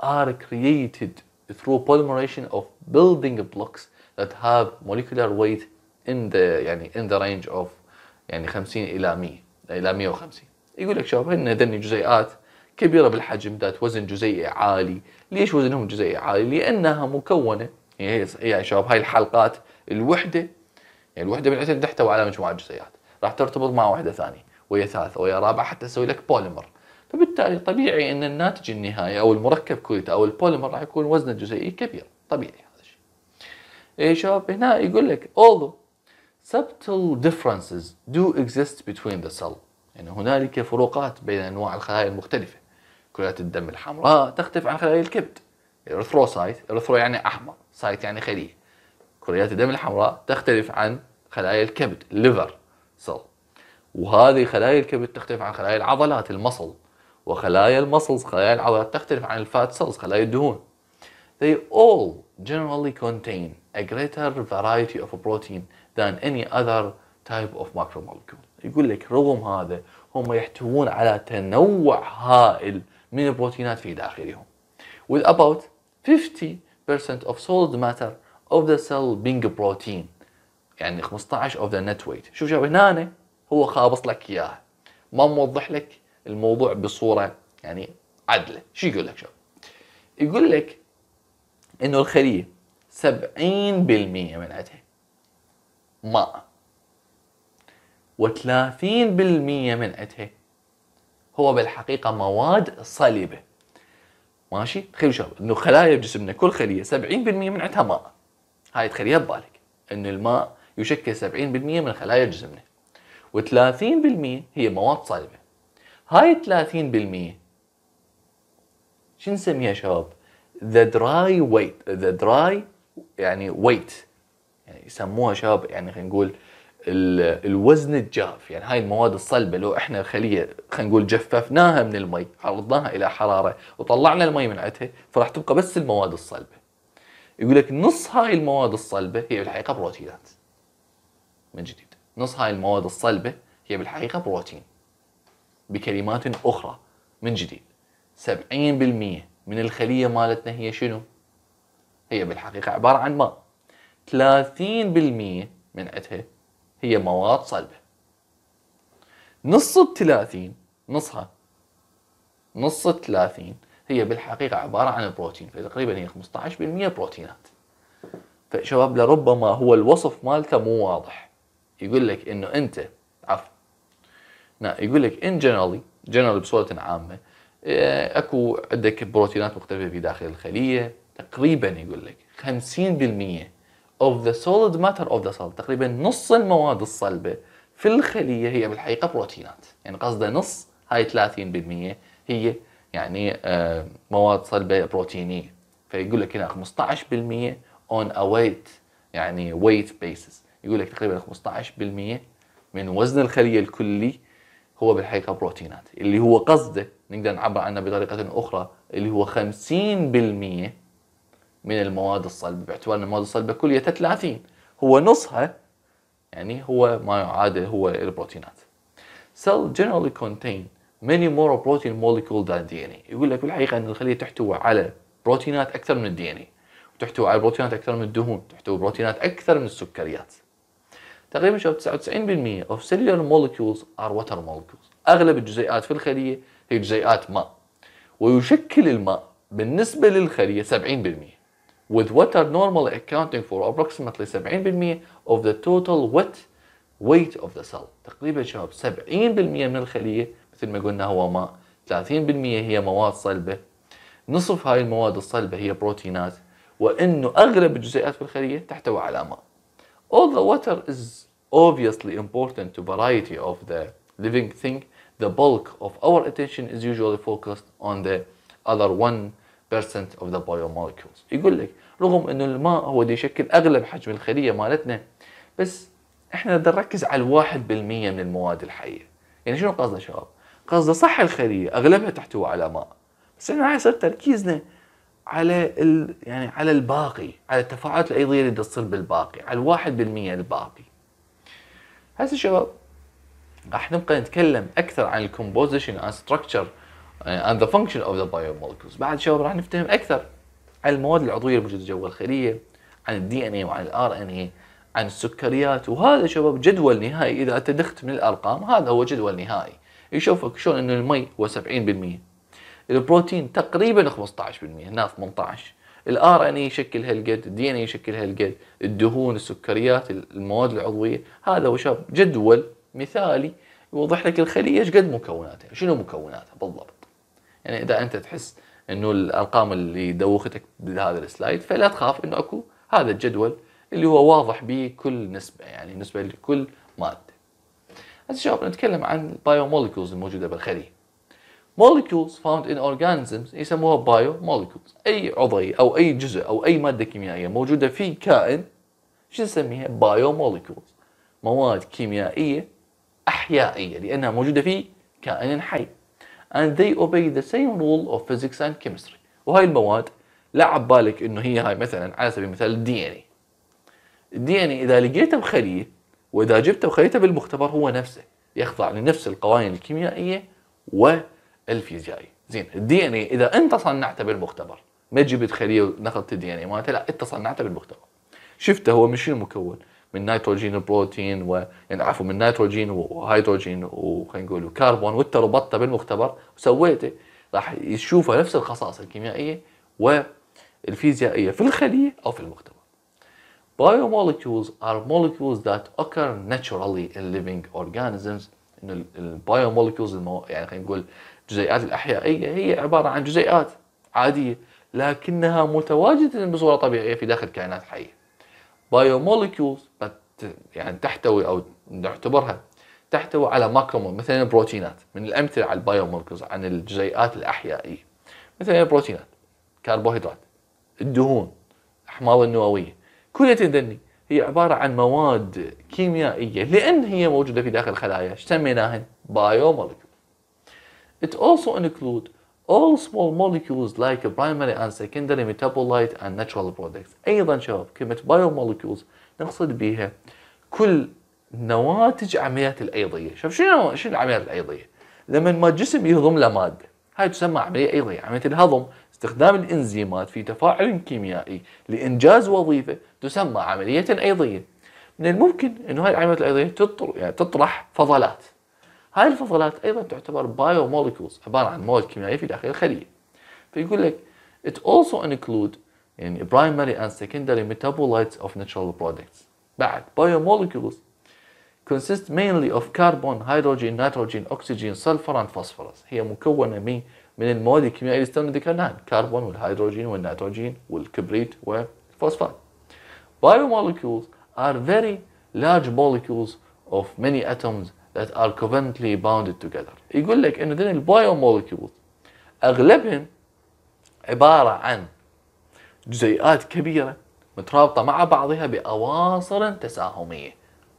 are created through polymerization of building blocks that have molecular weight in the يعني in the range of يعني 50 الى 100 الى 150 يقول لك شباب هن هذني جزيئات كبيرة بالحجم ذات وزن جزيئي عالي ليش وزنهم جزيئي عالي؟ لأنها مكونة يعني يا يعني شباب هاي الحلقات الوحدة يعني الوحدة بالعتب تحتوي على مجموعة جزيئات راح ترتبط مع وحده ثانية ويا ثالثة ويا رابعة حتى تسوي لك بوليمر فبالتالي طبيعي أن الناتج النهائي أو المركب كليته أو البوليمر راح يكون وزنه جزيئي كبير طبيعي هذا الشيء يا إيه شباب هنا يقول لك although subtle differences do exist between the cell يعني هنالك فروقات بين أنواع الخلايا المختلفة كريات الدم الحمراء تختلف عن خلايا الكبد الارثروسايت ارثرو يعني احمر سايت يعني خليه كريات الدم الحمراء تختلف عن خلايا الكبد liver cell وهذه خلايا الكبد تختلف عن خلايا العضلات المصل وخلايا المصلز خلايا العضلات تختلف عن الفات سيلز خلايا الدهون they all generally contain a greater variety of protein than any other type of macromolecule يقول لك رغم هذا هم يحتوون على تنوع هائل من البروتينات في داخلهم with about 50% of solid matter of the cell being protein يعني 15 of the net weight شوف شوف هنا هو خابص لك اياها ما موضح لك الموضوع بصوره يعني عدله شو يقول لك شوف يقول لك انه الخليه 70% منعتها ماء و30% منعتها هو بالحقيقة مواد صلبة ماشي تخيل شباب انه خلايا بجسمنا كل خليه 70% من عندها ماء هاي تخليها ببالك ان الماء يشكل 70% من خلايا جسمنا و30% هي مواد صلبه هاي 30% شو نسميها شباب ذا دراي ويت ذا دراي يعني ويت يعني يسموها شباب يعني خلينا نقول الوزن الجاف يعني هاي المواد الصلبة لو احنا الخلية خلينا نقول جففناها من المي عرضناها الى حرارة وطلعنا المي من عدها فراح تبقى بس المواد الصلبة يقول لك نص هاي المواد الصلبة هي بالحقيقة بروتينات من جديد نص هاي المواد الصلبة هي بالحقيقة بروتين بكلمات أخرى من جديد 70% من الخلية مالتنا هي شنو؟ هي بالحقيقة عبارة عن ماء 30% من عدها هي مواد صلبة نص الثلاثين نصها نص الثلاثين هي بالحقيقة عبارة عن بروتين فتقريبا هي 15% بروتينات فشباب لربما هو الوصف مالته مو واضح يقول لك انه انت عفوا نعم، يقول لك ان جنرالي جنرالي بصورة عامة آه، اكو عندك بروتينات مختلفة في داخل الخلية تقريبا يقول لك 50% of the solid matter of the cell تقريبا نص المواد الصلبة في الخلية هي بالحقيقة بروتينات يعني قصده نص هاي 30% هي يعني آه، مواد صلبة بروتينية فيقول لك هنا 15% on a weight يعني weight basis يقول لك تقريبا 15% من وزن الخلية الكلي هو بالحقيقة بروتينات اللي هو قصده نقدر نعبر عنه بطريقة أخرى اللي هو 50% من المواد الصلبة باعتبار أن المواد الصلبة كليتها 30 هو نصها يعني هو ما يعادل هو البروتينات cell generally contain many more protein molecule than DNA يقول لك بالحقيقة أن الخلية تحتوي على بروتينات أكثر من الدي ان وتحتوي على بروتينات أكثر من الدهون تحتوي بروتينات أكثر من السكريات تقريبا شوف 99% of cellular molecules are water molecules أغلب الجزيئات في الخلية هي جزيئات ماء ويشكل الماء بالنسبة للخلية 70% with water normally accounting for approximately 70% of the total wet weight of the cell تقريبا شباب 70% من الخلية مثل ما قلنا هو ماء 30% هي مواد صلبة نصف هاي المواد الصلبة هي بروتينات وأنه أغلب الجزيئات في الخلية تحتوي على ماء All the water is obviously important to variety of the living thing the bulk of our attention is usually focused on the other one of the biomolecules يقول لك رغم انه الماء هو اللي يشكل اغلب حجم الخليه مالتنا بس احنا بدنا نركز على الواحد بالمية من المواد الحيه يعني شنو قصده شباب قصده صح الخليه اغلبها تحتوي على ماء بس احنا هاي صار تركيزنا على ال... يعني على الباقي على التفاعلات الايضيه اللي تصير بالباقي على الواحد بالمية الباقي هسه شباب راح نبقى نتكلم اكثر عن الكومبوزيشن اند ستراكشر يعني, and the function of the biomolecules بعد شوي راح نفتهم اكثر عن المواد العضويه الموجوده جوا الخليه عن الدي ان اي وعن الار ان اي عن السكريات وهذا شباب جدول نهائي اذا اتدخت من الارقام هذا هو جدول نهائي يشوفك شلون انه المي هو 70% البروتين تقريبا 15% هنا 18 الار ان اي يشكل هالقد الدي ان اي يشكل هالقد الدهون السكريات المواد العضويه هذا هو شباب جدول مثالي يوضح لك الخليه ايش قد مكوناتها شنو مكوناتها بالضبط يعني اذا انت تحس انه الارقام اللي دوختك بهذا السلايد فلا تخاف انه اكو هذا الجدول اللي هو واضح بكل نسبه يعني نسبه لكل ماده. هسه شباب نتكلم عن موليكولز الموجوده بالخليه. موليكولز فاوند ان organisms يسموها بايو موليكولز اي عضوي او اي جزء او اي ماده كيميائيه موجوده في كائن شو نسميها بايو موليكولز مواد كيميائيه احيائيه لانها موجوده في كائن حي and they obey the same rule of physics and chemistry وهاي المواد لا عبالك انه هي هاي مثلا على سبيل المثال الدي ان اي الدي ان اي اذا لقيته بخليه واذا جبته وخليته بالمختبر هو نفسه يخضع لنفس القوانين الكيميائيه والفيزيائيه زين الدي ان اي اذا انت صنعته بالمختبر ما جبت خليه ونقلت الدي ان اي مالته لا انت صنعته بالمختبر شفته هو من شنو مكون من نيتروجين وبروتين و يعني عفوا من نيتروجين وهيدروجين وخلينا نقول وكربون وانت ربطتها بالمختبر وسويته راح يشوفها نفس الخصائص الكيميائيه والفيزيائيه في الخليه او في المختبر. Biomolecules are molecules that occur naturally in living organisms. ان البايوموليكيولز المو... يعني خلينا نقول الجزيئات الاحيائيه هي عباره عن جزيئات عاديه لكنها متواجده بصوره طبيعيه في داخل كائنات حيه. بايوموليكيولز يعني تحتوي او نعتبرها تحتوي على ماكرو مثلا البروتينات من الامثله على البايوموليكيولز عن الجزيئات الاحيائيه مثلا البروتينات كربوهيدرات الدهون الاحماض النوويه كلها تدني هي عباره عن مواد كيميائيه لان هي موجوده في داخل الخلايا سميناهن بايوموليكيولز It also include All small molecules like primary and secondary metabolite and natural products أيضا شباب كلمة biomolecules نقصد بها كل نواتج عمليات الأيضية شوف شنو شنو العمليات الأيضية لما ما الجسم يهضم له مادة هاي تسمى عملية أيضية عملية الهضم استخدام الإنزيمات في تفاعل كيميائي لإنجاز وظيفة تسمى عملية أيضية من الممكن أنه هاي العمليات الأيضية يعني تطرح فضلات هاي الفضلات ايضا تعتبر بايو مولكيولز عباره عن مواد كيميائيه في داخل الخليه فيقول لك it also include يعني primary and secondary metabolites of natural products بعد biomolecules consist mainly of carbon, hydrogen, nitrogen, oxygen, sulfur and phosphorus هي مكونة من من المواد الكيميائية اللي استنى ذكرناها الكربون والهيدروجين والنيتروجين والكبريت والفوسفات Biomolecules are very large molecules of many atoms that are covalently bounded together يقول لك انه ذن مولكيولز اغلبهم عباره عن جزيئات كبيره مترابطه مع بعضها باواصر تساهميه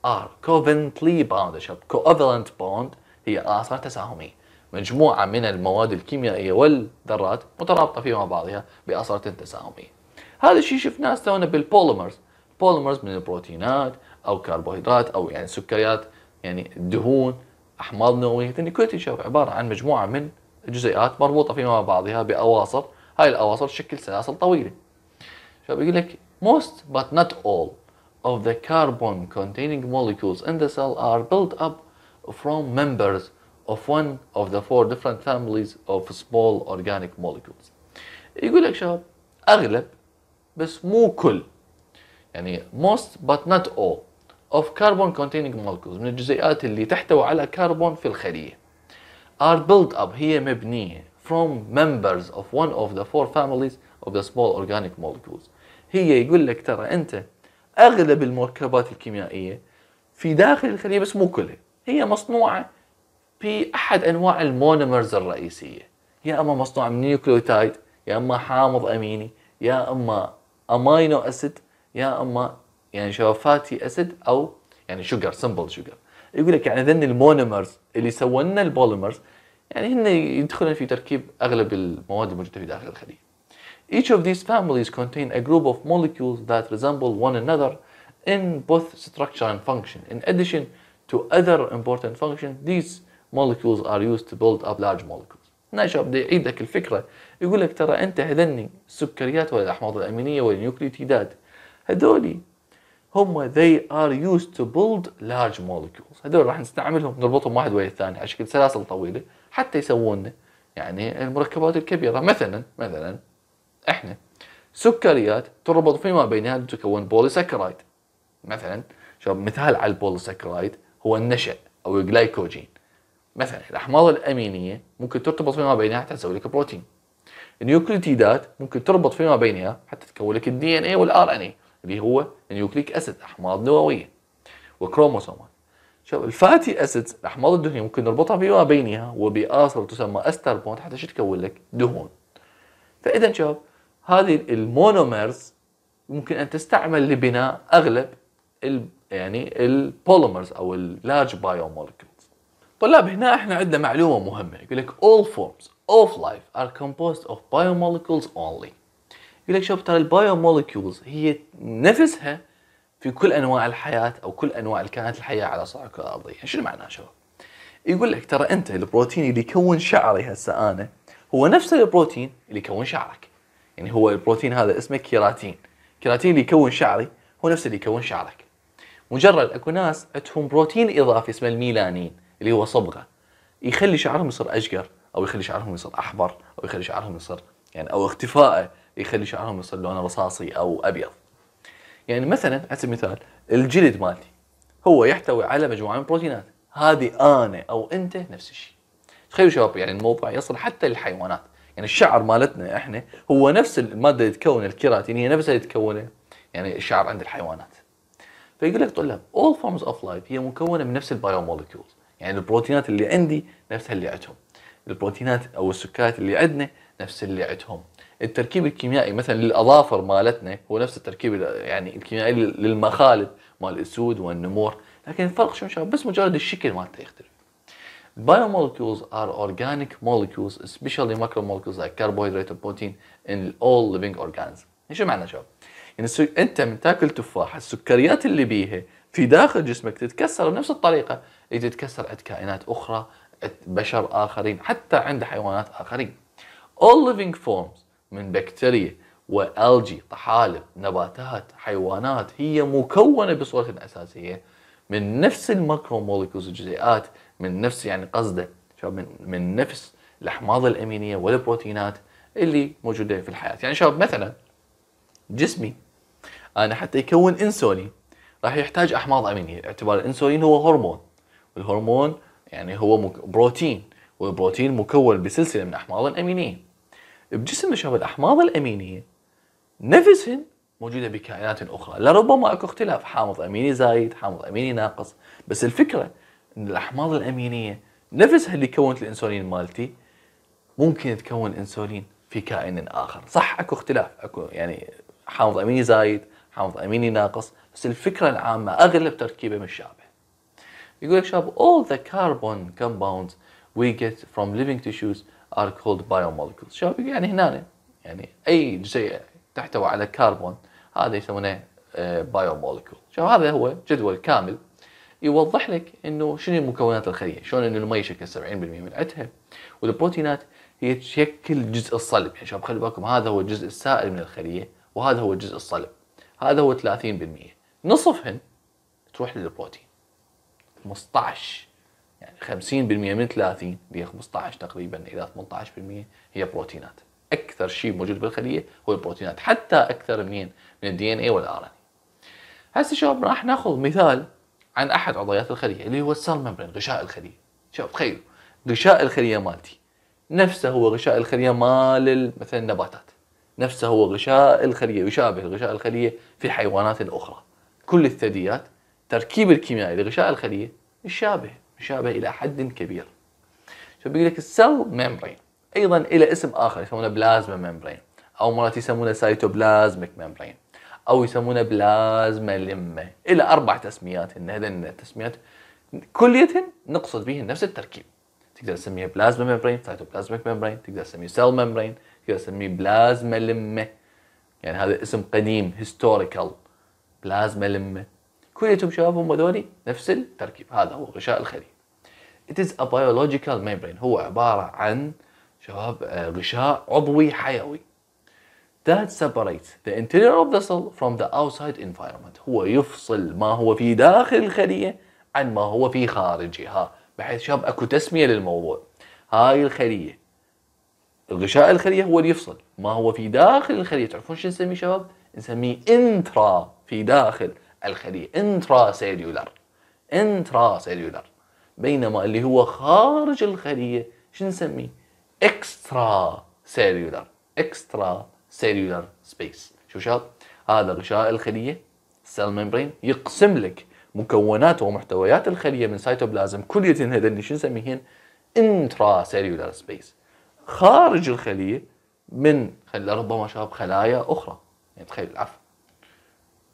are covalently bound شب covalent bond هي اواصر تساهميه مجموعه من المواد الكيميائيه والذرات مترابطه فيما بعضها باصره تساهميه هذا الشيء شفناه استوينا بالبوليمرز بوليمرز من البروتينات او كربوهيدرات او يعني سكريات يعني الدهون احماض نوويه هن كل عباره عن مجموعه من الجزيئات مربوطه فيما بعضها باواصر هاي الاواصر تشكل سلاسل طويله فبيقول لك most but not all of the carbon containing molecules in the cell are built up from members of one of the four different families of small organic molecules يقول لك شباب اغلب بس مو كل يعني most but not all of carbon containing molecules من الجزيئات اللي تحتوي على كربون في الخلية are built up هي مبنية from members of one of the four families of the small organic molecules هي يقول لك ترى أنت أغلب المركبات الكيميائية في داخل الخلية بس مو كلها هي مصنوعة بأحد أنواع المونومرز الرئيسية يا اما مصنوعة من نيوكليوتايد يا اما حامض اميني يا اما امينو اسيد يا اما يعني شو فاتي اسيد او يعني شوجر سمبل شوجر يقول لك يعني ذن المونومرز اللي سووا لنا البوليمرز يعني هن يدخلون في تركيب اغلب المواد الموجوده في داخل الخليه. Each of these families contain a group of molecules that resemble one another in both structure and function. In addition to other important functions, these molecules are used to build up large molecules. هنا شباب بدي يعيد لك الفكره يقول لك ترى انت هذني السكريات والاحماض الامينيه والنيوكليوتيدات هذولي هم they are used to build large molecules هذول راح نستعملهم نربطهم واحد ويا الثاني على شكل سلاسل طويله حتى يسوون يعني المركبات الكبيره مثلا مثلا احنا سكريات تربط فيما بينها تكون بوليساكرايد مثلا شوف مثال على البوليساكرايد هو النشا او الجلايكوجين مثلا الاحماض الامينيه ممكن ترتبط فيما بينها حتى تسوي لك بروتين النيوكليوتيدات ممكن تربط فيما بينها حتى تكون لك الدي ان اي والار ان اي اللي هو النيوكليك اسيد احماض نوويه وكروموسومات شوف الفاتي اسيدز الاحماض الدهنيه ممكن نربطها فيما بينها وباصل تسمى استر بوند حتى شو تكون لك دهون فاذا شوف هذه المونومرز ممكن ان تستعمل لبناء اغلب ال يعني البوليمرز او اللارج بايو مولكيولز طلاب هنا احنا عندنا معلومه مهمه يقول لك all forms of life are composed of biomolecules only يقول لك شوف ترى البايو مولكيولز هي نفسها في كل انواع الحياه او كل انواع الكائنات الحيه على صعيد الكره الارضيه، يعني شنو معناه شباب؟ يقول لك ترى انت البروتين اللي يكون شعري هسه انا هو نفس البروتين اللي يكون شعرك. يعني هو البروتين هذا اسمه كيراتين. كيراتين اللي يكون شعري هو نفس اللي يكون شعرك. مجرد اكو ناس عندهم بروتين اضافي اسمه الميلانين اللي هو صبغه يخلي شعرهم يصير اشقر او يخلي شعرهم يصير احمر او يخلي شعرهم يصير يعني او اختفائه يخلي شعرهم يصير لونه رصاصي او ابيض يعني مثلا على سبيل المثال الجلد مالتي هو يحتوي على مجموعه من البروتينات هذه انا او انت نفس الشيء تخيلوا شباب يعني الموضوع يصل حتى للحيوانات يعني الشعر مالتنا احنا هو نفس الماده اللي تكون الكيراتين هي نفسها اللي تكونه يعني الشعر عند الحيوانات فيقول لك طلاب all forms of life هي مكونه من نفس البايوموليكيولز يعني البروتينات اللي عندي نفسها اللي عندهم البروتينات او السكريات اللي عندنا نفس اللي عندهم التركيب الكيميائي مثلا للاظافر مالتنا هو نفس التركيب يعني الكيميائي للمخالب مال الاسود والنمور لكن الفرق شنو شباب بس مجرد الشكل مالته يختلف مولكيولز ار اورجانيك مولكيولز سبيشالي ماكرو مولكيولز لايك كربوهيدرات وبروتين ان اول ليفينج اورجانز شو معنى شباب؟ يعني انت من تاكل تفاح السكريات اللي بيها في داخل جسمك تتكسر بنفس الطريقه اللي تتكسر عند كائنات اخرى عند بشر اخرين حتى عند حيوانات اخرين. All living forms من بكتيريا والجي طحالب نباتات حيوانات هي مكونه بصوره اساسيه من نفس الماكروموليكولز الجزيئات من نفس يعني قصده من من نفس الاحماض الامينيه والبروتينات اللي موجوده في الحياه يعني شباب مثلا جسمي انا حتى يكون انسولين راح يحتاج احماض امينيه باعتبار الانسولين هو هرمون والهرمون يعني هو بروتين والبروتين مكون بسلسله من احماض امينيه بجسم الشباب الاحماض الامينيه نفسهن موجوده بكائنات اخرى، لربما اكو اختلاف حامض اميني زايد، حامض اميني ناقص، بس الفكره ان الاحماض الامينيه نفسها اللي كونت الانسولين مالتي ممكن تكون انسولين في كائن اخر، صح اكو اختلاف، اكو يعني حامض اميني زايد، حامض اميني ناقص، بس الفكره العامه اغلب تركيبه مشابه يقول لك شاب all the carbon compounds we get from living tissues are called بايو مولكيولز يعني هنا يعني اي جزيء تحتوي على كربون هذا يسمونه بايو آه، مولكيول هذا هو جدول كامل يوضح لك انه شنو مكونات الخليه شلون انه المي يشكل 70% من عدها والبروتينات هي تشكل الجزء الصلب يعني شباب خلي بالكم هذا هو الجزء السائل من الخليه وهذا هو الجزء الصلب هذا هو 30% نصفهن تروح للبروتين 15 50% من 30 اللي هي 15 تقريبا الى 18% هي بروتينات اكثر شيء موجود بالخليه هو البروتينات حتى اكثر منين من الدي ان اي والار ان إيه. هسه شباب راح ناخذ مثال عن احد عضلات الخليه اللي هو السيل ممبرين غشاء الخليه شباب تخيلوا غشاء الخليه مالتي نفسه هو غشاء الخليه مال مثلا النباتات نفسه هو غشاء الخليه يشابه غشاء الخليه في الحيوانات الاخرى كل الثدييات تركيب الكيميائي لغشاء الخليه يشابه مشابه الى حد كبير بيقول لك السيل ميمبرين ايضا الى اسم اخر يسمونه بلازما ميمبرين او مرات يسمونه سايتوبلازميك ميمبرين او يسمونه بلازما لمه الى اربع تسميات ان هذين التسميات كليتهن نقصد بهن نفس التركيب تقدر تسميه بلازما ميمبرين سايتوبلازميك ميمبرين تقدر تسميه سيل ميمبرين تقدر تسميه بلازما لمه يعني هذا اسم قديم هيستوريكال بلازما لمه كليتهم شباب هم دوري نفس التركيب هذا هو غشاء الخلية. It is a biological membrane هو عبارة عن شباب آه، غشاء عضوي حيوي that separates the interior of the cell from the outside environment هو يفصل ما هو في داخل الخلية عن ما هو في خارجها بحيث شباب اكو تسمية للموضوع هاي الخلية الغشاء الخلية هو اللي يفصل ما هو في داخل الخلية تعرفون شو نسميه شباب؟ نسميه انترا في داخل الخلية انترا سيلولر انترا سيلولر بينما اللي هو خارج الخلية شو نسميه اكسترا سيلولر اكسترا سيلولر سبيس شو شاب هذا غشاء الخلية cell ميمبرين يقسم لك مكونات ومحتويات الخلية من سيتوبلازم كلية هذول شو نسميهن انترا سيلولر سبيس خارج الخلية من ربما شاب خلايا أخرى يعني تخيل العفو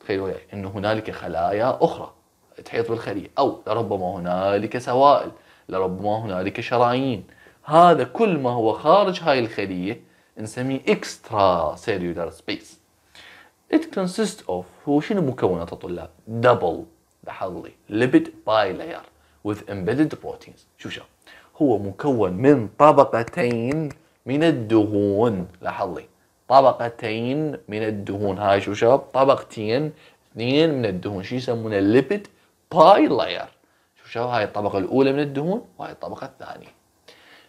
تخيلوا أنه هنالك خلايا أخرى تحيط بالخلية أو لربما هنالك سوائل لربما هنالك شرايين هذا كل ما هو خارج هاي الخلية نسميه اكسترا سيلولار سبيس It كونسيست of هو شنو مكوناته طلاب؟ double لحظي lipid bilayer with embedded proteins شوف شوف هو مكون من طبقتين من الدهون لحظي طبقتين من الدهون هاي شو شباب طبقتين اثنين من الدهون شو يسمونه الليبيد باي لاير شو شباب هاي الطبقه الاولى من الدهون وهاي الطبقه الثانيه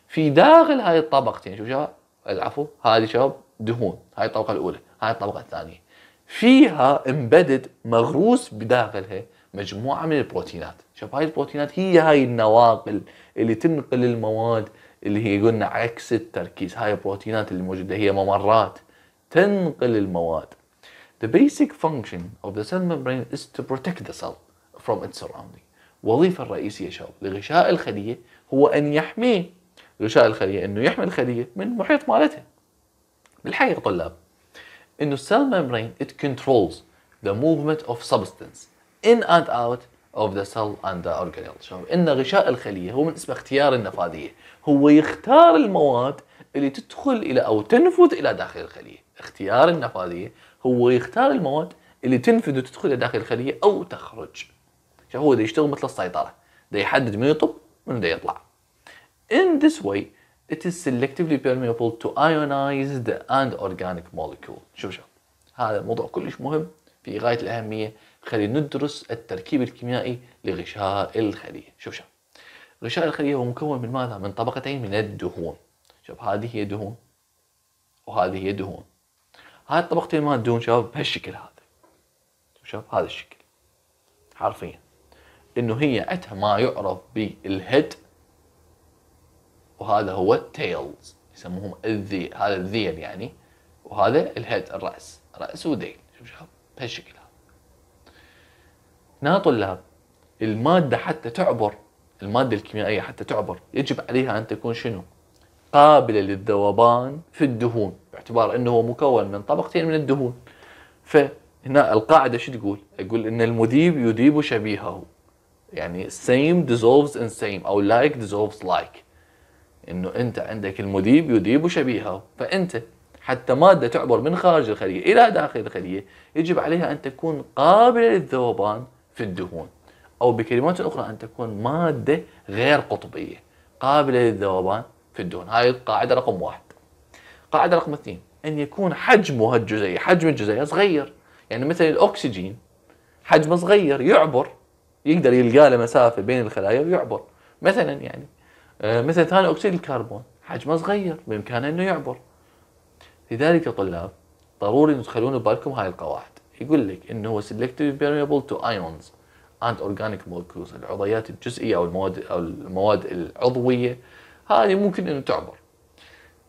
في داخل هاي الطبقتين شو شباب العفو هذه شباب دهون هاي الطبقه الاولى هاي الطبقه الثانيه فيها امبيدد مغروس بداخلها مجموعه من البروتينات شوف هاي البروتينات هي هاي النواقل اللي تنقل المواد اللي هي قلنا عكس التركيز هاي البروتينات اللي موجوده هي ممرات تنقل المواد. The basic function of the cell membrane is to protect the cell from its surrounding. الوظيفة الرئيسية شباب لغشاء الخلية هو أن يحمي غشاء الخلية أنه يحمي الخلية من المحيط مالتها. بالحقيقة طلاب أنه cell membrane it controls the movement of substance in and out of the cell and the organelle شباب ان غشاء الخليه هو من اسمه اختيار النفاذيه هو يختار المواد اللي تدخل الى او تنفذ الى داخل الخليه اختيار النفاذيه هو يختار المواد اللي تنفذ وتدخل داخل الخليه او تخرج شوف هو ده يشتغل مثل السيطره ده يحدد من يطب ومن ده يطلع in this way it is selectively permeable to ionized and organic molecule شوف شوف هذا موضوع كلش مهم في غايه الاهميه خلينا ندرس التركيب الكيميائي لغشاء الخليه شوف شوف غشاء الخليه هو مكون من ماذا من طبقتين من الدهون شوف هذه هي دهون وهذه هي دهون هاي الطبقتين ما تدون شباب بهالشكل هذا شوف هذا الشكل حرفيا انه هي عندها ما يعرف بالهيد وهذا هو التيلز يسموهم الذي هذا الذيل يعني وهذا الهيد الراس راس وذيل شوف شوف بهالشكل هذا هنا طلاب الماده حتى تعبر الماده الكيميائيه حتى تعبر يجب عليها ان تكون شنو؟ قابلة للذوبان في الدهون باعتبار أنه مكون من طبقتين من الدهون فهنا القاعدة شو تقول؟ يقول أن المذيب يذيب شبيهه يعني same dissolves in same أو like dissolves like أنه أنت عندك المذيب يذيب شبيهه فأنت حتى مادة تعبر من خارج الخلية إلى داخل الخلية يجب عليها أن تكون قابلة للذوبان في الدهون أو بكلمات أخرى أن تكون مادة غير قطبية قابلة للذوبان في الدهون هاي القاعدة رقم واحد قاعدة رقم اثنين أن يكون حجمها هالجزيء حجم الجزيء صغير يعني مثل الأكسجين حجمه صغير يعبر يقدر يلقى له مسافة بين الخلايا ويعبر مثلا يعني آه، مثل ثاني أكسيد الكربون حجمه صغير بإمكانه أنه يعبر لذلك يا طلاب ضروري أن تخلون ببالكم هاي القواعد يقول لك أنه هو سيلكتيف بيرميبل تو ايونز اند اورجانيك مولكيولز العضيات الجزئية أو المواد أو المواد العضوية هذه ممكن انه تعبر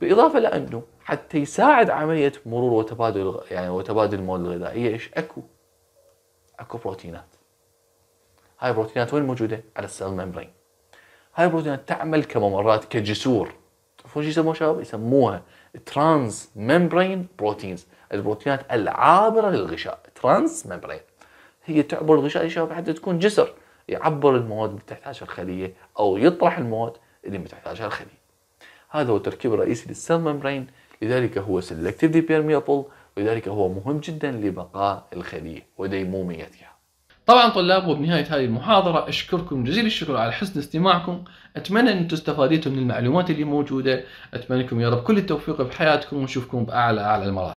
بالاضافه لانه حتى يساعد عمليه مرور وتبادل يعني وتبادل المواد الغذائيه ايش اكو اكو بروتينات هاي البروتينات وين موجوده على السيل ممبرين هاي البروتينات تعمل كممرات كجسور تعرفون شو يسموها شباب يسموها ترانس ممبرين بروتينز البروتينات العابره للغشاء ترانس ممبرين هي تعبر الغشاء يا شباب حتى تكون جسر يعبر المواد اللي تحتاجها الخليه او يطرح المواد اللي بتحتاجها الخلية هذا هو التركيب الرئيسي للسيل ممبرين لذلك هو selectively بيرميبل ولذلك هو مهم جدا لبقاء الخلية وديموميتها طبعا طلاب وبنهاية هذه المحاضرة أشكركم جزيل الشكر على حسن استماعكم أتمنى أن استفاديتم من المعلومات اللي موجودة أتمنى لكم يا رب كل التوفيق في حياتكم ونشوفكم بأعلى أعلى المراتب